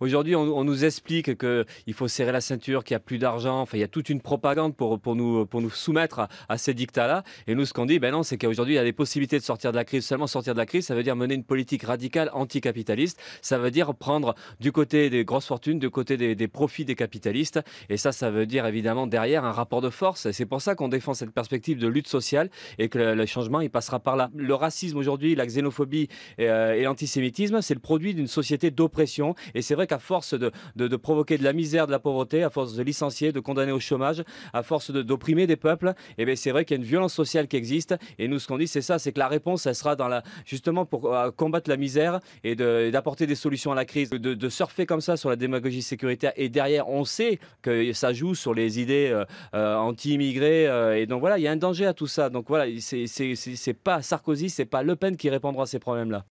Aujourd'hui, on, nous explique qu'il faut serrer la ceinture, qu'il n'y a plus d'argent. Enfin, il y a toute une propagande pour, pour, nous, pour nous soumettre à, ces dictats-là. Et nous, ce qu'on dit, ben non, c'est qu'aujourd'hui, il y a des possibilités de sortir de la crise. Seulement sortir de la crise, ça veut dire mener une politique radicale anticapitaliste. Ça veut dire prendre du côté des grosses fortunes, du côté des, profits des capitalistes. Et ça, ça veut dire évidemment derrière un rapport de force. C'est pour ça qu'on défend cette perspective de lutte sociale et que le, changement, il passera par là. Le racisme aujourd'hui, la xénophobie euh, et, l'antisémitisme, c'est le produit d'une société d'oppression. Et c'est vrai qu'à force de, provoquer de la misère, de la pauvreté, à force de licencier, de condamner au chômage, à force d'opprimer des peuples, eh c'est vrai qu'il y a une violence sociale qui existe. Et nous, ce qu'on dit, c'est ça, c'est que la réponse, elle sera dans la, justement pour euh, combattre la misère et d'apporter des solutions à la crise, de, surfer comme ça sur la démagogie sécuritaire. Et derrière, on sait que ça joue sur les idées euh, euh, anti-immigrés. et donc voilà, il y a un danger à tout ça. Donc voilà, c'est pas Sarkozy, c'est pas Le Pen qui répondra à ces problèmes-là.